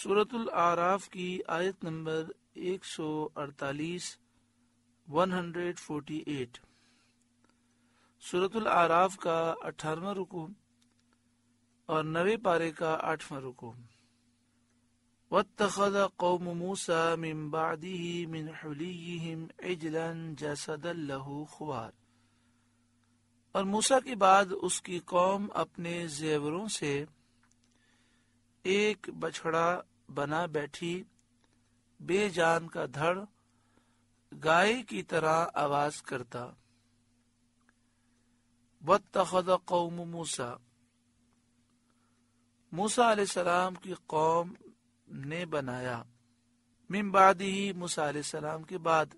सूरतुल आराफ की आयत नंबर 148 148 सूरतुल आराफ का अठारवा रुकू और नवे पारे का आठवा रुकू واتخذ قوم موسى من بعده من حليهم عجلا جسدا له خوار और मूसा के बाद उसकी कौम अपने जेवरों से एक बछड़ा बना बैठी बेजान का धड़ गाय की तरह आवाज करता कौम मूसा मूसा सलाम की कौम ने बनाया मिमबादी ही मूसा सलाम के बाद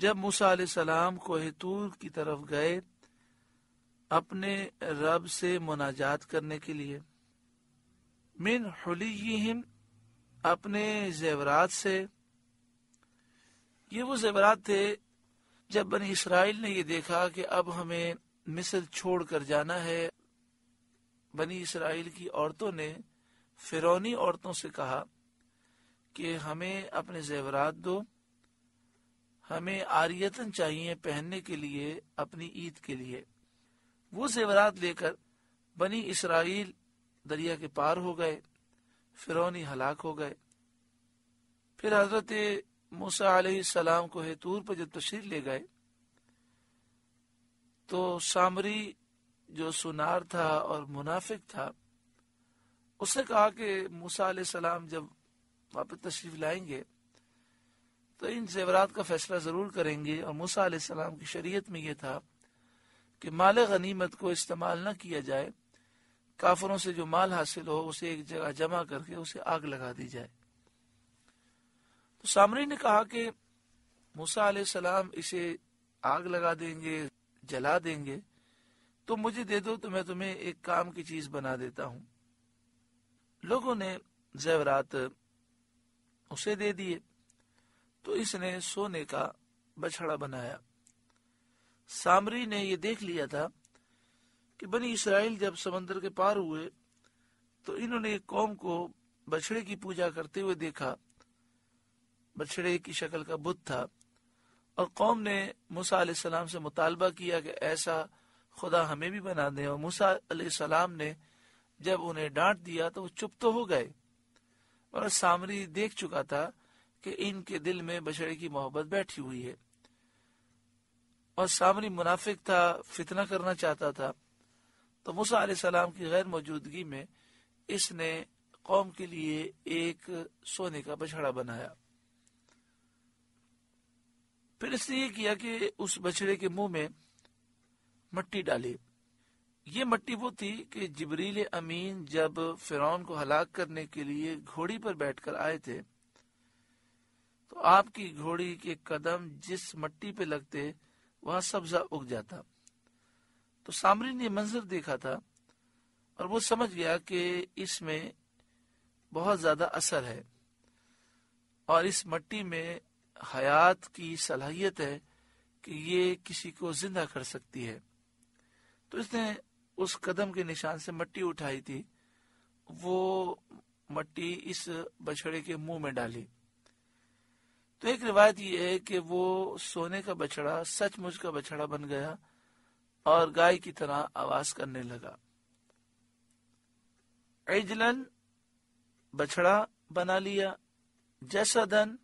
जब मूसा सलाम हितूर की तरफ गए अपने रब से मुनाजात करने के लिए मिन हलीम अपने जेवरात से ये वो जेवरात थे जब बनी इसराइल ने ये देखा कि अब हमें मिस्र छोड़ कर जाना है बनी इसराइल की औरतों ने फिरौनी औरतों से कहा कि हमें अपने जेवरात दो हमें आरियतन चाहिए पहनने के लिए अपनी ईद के लिए वो जेवरात लेकर बनी इसराइल दरिया के पार हो गए फिरौनी हलाक हो गए फिर हजरत मूसा सलाम को हेतूर पर जब तशरीर ले गए तो सामरी जो सुनार था और मुनाफिक था उसने कहा कि मूसा सलाम जब वापस तशरीफ लाएंगे तो इन जेवरात का फैसला ज़रूर करेंगे और मूसा सलाम की शरीयत में यह था कि माल गनीमत को इस्तेमाल न किया जाए काफरों से जो माल हासिल हो उसे एक जगह जमा करके उसे आग लगा दी जाए तो सामरी ने कहा कि मूसा सलाम इसे आग लगा देंगे जला देंगे तो मुझे दे दो तो मैं तुम्हें एक काम की चीज बना देता हूं लोगों ने जेवरात उसे दे दिए तो इसने सोने का बछड़ा बनाया सामरी ने यह देख लिया था कि बनी इसराइल जब समंदर के पार हुए तो इन्होंने कौम को बछड़े की पूजा करते हुए देखा बछड़े की शक्ल का बुद्ध था और कौम ने मूसा सलाम से मुतालबा किया कि ऐसा खुदा हमें भी बना दे और मूसा सलाम ने जब उन्हें डांट दिया तो वो चुप तो हो गए और सामरी देख चुका था कि इनके दिल में बछड़े की मोहब्बत बैठी हुई है और सामरी मुनाफिक था फितना करना चाहता था तो मूसा सलाम की गैर मौजूदगी में इसने कौम के लिए एक सोने का बछड़ा बनाया फिर इसने ये किया कि उस बछड़े के मुंह में मट्टी डाली ये मट्टी वो थी कि जबरील अमीन जब फिर को हलाक करने के लिए घोड़ी पर बैठकर आए थे तो आपकी घोड़ी के कदम जिस मट्टी पे लगते वहां सब्जा उग जाता तो सामरी ने मंजर देखा था और वो समझ गया कि इसमें बहुत ज्यादा असर है और इस मट्टी में हयात की सलाहियत है कि ये किसी को जिंदा कर सकती है तो इसने उस कदम के निशान से मट्टी उठाई थी वो मट्टी इस बछड़े के मुंह में डाली तो एक रिवायत यह है कि वो सोने का बछड़ा सचमुच का बछड़ा बन गया और गाय की तरह आवाज करने लगा एजलन बछड़ा बना लिया जसदन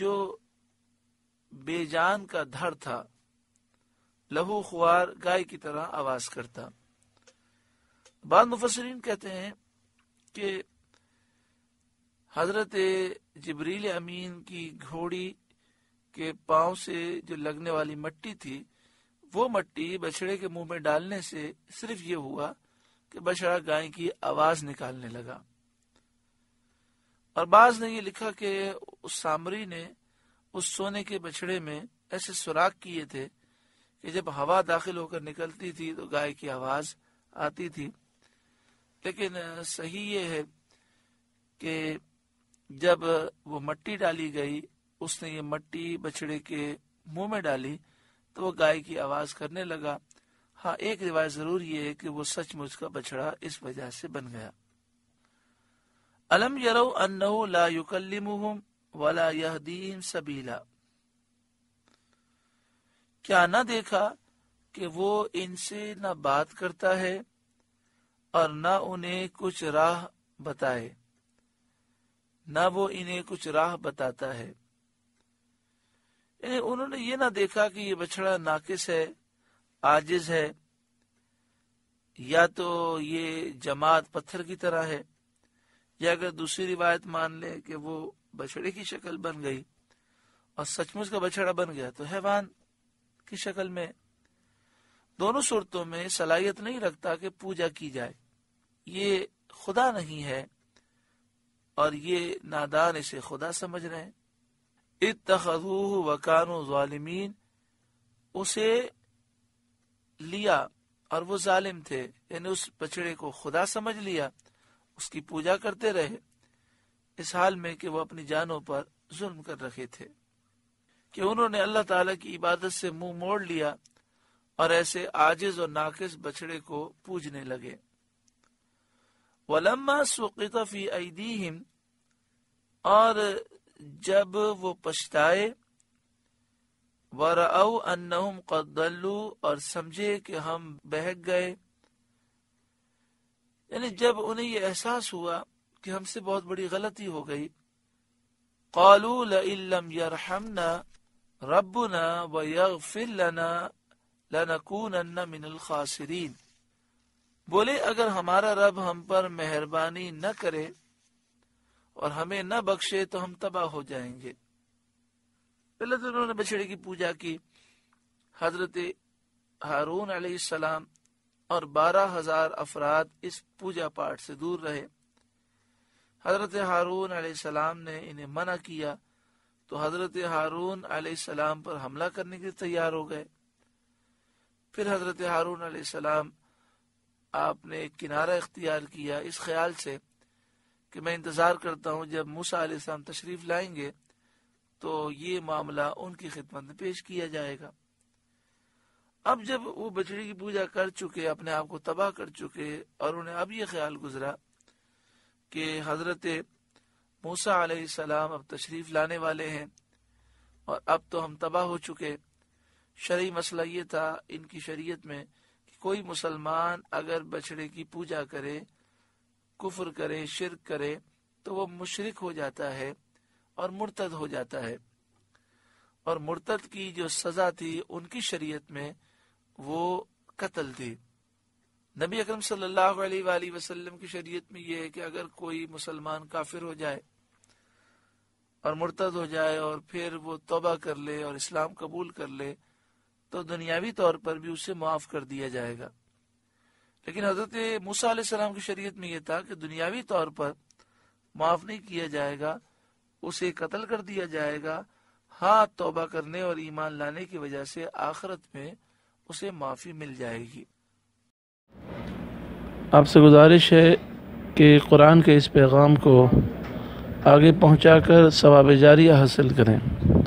जो बेजान का धड़ था लहू खुआर गाय की तरह आवाज करता बाद मुफसरीन कहते हैं कि हजरत जबरील अमीन की घोड़ी के पाँव से जो लगने वाली मट्टी थी वो मट्टी बछड़े के मुंह में डालने से सिर्फ ये हुआ कि बछड़ा गाय की आवाज निकालने लगा और बाज ने ये लिखा कि उस सामरी ने उस सोने के बछड़े में ऐसे सुराख किए थे कि जब हवा दाखिल होकर निकलती थी तो गाय की आवाज आती थी लेकिन सही ये है कि जब वो मट्टी डाली गई उसने ये मट्टी बछड़े के मुंह में डाली तो वो गाय की आवाज करने लगा हाँ एक रिवाज जरूर ये है कि वो सचमुच का बछड़ा इस वजह से बन गया अलम यरो अन्नहु ला युकल्लिमुहुम वला यहदीम सबीला क्या ना देखा कि वो इनसे ना बात करता है और ना उन्हें कुछ राह बताए ना वो इन्हें कुछ राह बताता है यानी उन्होंने ये ना देखा कि ये बछड़ा नाकिस है आजिज है या तो ये जमात पत्थर की तरह है या अगर दूसरी रिवायत मान ले कि वो बछड़े की शक्ल बन गई और सचमुच का बछड़ा बन गया तो हैवान की शक्ल में दोनों सूरतों में सलाहियत नहीं रखता कि पूजा की जाए ये खुदा नहीं है और ये नादान इसे खुदा समझ रहे हैं इतखजूह वकान उसे लिया और वो जालिम थे यानी उस बछड़े को खुदा समझ लिया उसकी पूजा करते रहे इस हाल में कि वो अपनी जानों पर जुल्म कर रखे थे कि उन्होंने अल्लाह ताला की इबादत से मुंह मोड़ लिया और ऐसे आजिज और नाकिस बछड़े को पूजने लगे वलम्मा सुकीफी और जब वो पछताए वरअ अन्नहुम कदलू और समझे कि हम बहक गए यानी जब उन्हें ये एहसास हुआ कि हमसे बहुत बड़ी गलती हो गई कालू लम यरहमना रबना व यगफिर लना लनकून मिनल खासरीन बोले अगर हमारा रब हम पर मेहरबानी न करे और हमें न बख्शे तो हम तबाह हो जाएंगे पहले तो उन्होंने बछड़े की पूजा की हजरत हारून सलाम और बारह हजार अफराद इस पूजा पाठ से दूर रहे हजरत हारून सलाम ने इन्हें मना किया तो हजरत हारून सलाम पर हमला करने के लिए तैयार हो गए फिर हजरत हारून सलाम आपने एक किनारा इख्तियार किया इस ख्याल से कि मैं इंतज़ार करता हूँ जब मूसा आसमाम तशरीफ़ लाएंगे तो ये मामला उनकी खिदमत में पेश किया जाएगा अब जब वो बछड़ी की पूजा कर चुके अपने आप को तबाह कर चुके और उन्हें अब ये ख्याल गुजरा कि हज़रत मूसा आलाम अब तशरीफ़ लाने वाले हैं और अब तो हम तबाह हो चुके शरी मसला ये था इनकी शरीय में कोई मुसलमान अगर बछड़े की पूजा करे कुफर करे शिर करे तो वो मुशरक हो जाता है और मुर्तद हो जाता है और मुर्तद की जो सजा थी उनकी शरीयत में वो कत्ल थी नबी अकरम सल्लल्लाहु अलैहि वसल्लम की शरीयत में यह है कि अगर कोई मुसलमान काफिर हो जाए और मुर्तद हो जाए और फिर वो तोबा कर ले और इस्लाम कबूल कर ले तो दुनियावी तौर पर भी उसे माफ कर दिया जाएगा लेकिन हजरत मूसा की शरीयत में यह था कि दुनियावी तौर पर माफ नहीं किया जाएगा उसे कत्ल कर दिया जाएगा हाँ तोबा करने और ईमान लाने की वजह से आखिरत में उसे माफ़ी मिल जाएगी आपसे गुजारिश है कि कुरान के इस पैगाम को आगे पहुंचाकर सवाब जारी हासिल करें